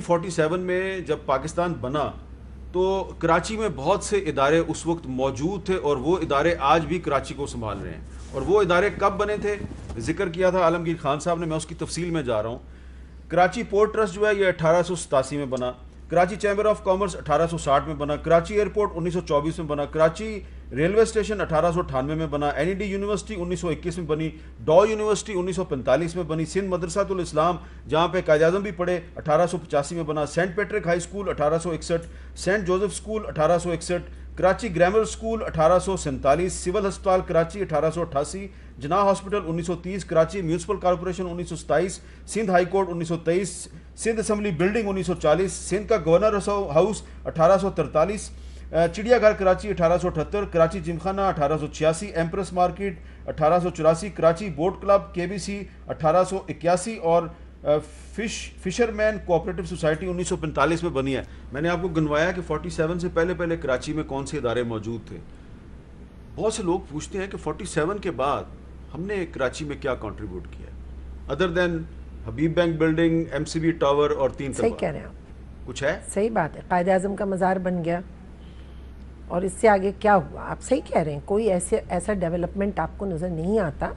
1947 में जब पाकिस्तान बना तो कराची में बहुत से इदारे उस वक्त मौजूद थे और वो इदारे आज भी कराची को संभाल रहे हैं और वो इदारे कब बने थे जिक्र किया था आलमगीर खान साहब ने मैं उसकी तफसील में जा रहा हूँ कराची पोर्ट ट्रस्ट जो है ये अठारह में बना कराची चैम्बर ऑफ कॉमर्स 1860 में बना कराची एयरपोर्ट 1924 में बना कराची रेलवे स्टेशन अठारह में बना एनईडी यूनिवर्सिटी 1921 में बनी डॉ यूनिवर्सिटी 1945 में बनी सिंध मदरसातुल इस्लाम जहाँ पे कायद भी पढ़े अठारह में बना सेंट पेट्रिक हाई स्कूल अठारह सेंट जोसेफ स्कूल अठारह कराची ग्रामर स्कूल अठारह सिविल अस्पताल कराची अठारह जना हॉस्पिटल 1930 कराची म्यूनसिपल कॉरपोरेशन उन्नीस Sindh high court 1923 Sindh assembly building 1940 Sindh का गवर्नर हाउस अठारह चिड़ियाघर कराची अठारह कराची जिमखाना अठारह एम्प्रेस मार्केट अठारह Karachi boat club K B C और फिश फिशरमैन कोऑपरेटिव सोसाइटी 1945 में बनी है मैंने आपको गनवाया कि 47 से पहले पहले कराची में कौन से इदारे मौजूद थे बहुत से लोग पूछते हैं कि 47 के बाद हमने कराची में क्या कंट्रीब्यूट किया other than Habib bank building MCB tower और तीन सही कह रहे हैं कुछ है सही बात है कायद अजम का मज़ार बन गया और इससे आगे क्या हुआ आप सही कह रहे हैं कोई ऐसे ऐसा डेवलपमेंट आपको नज़र नहीं आता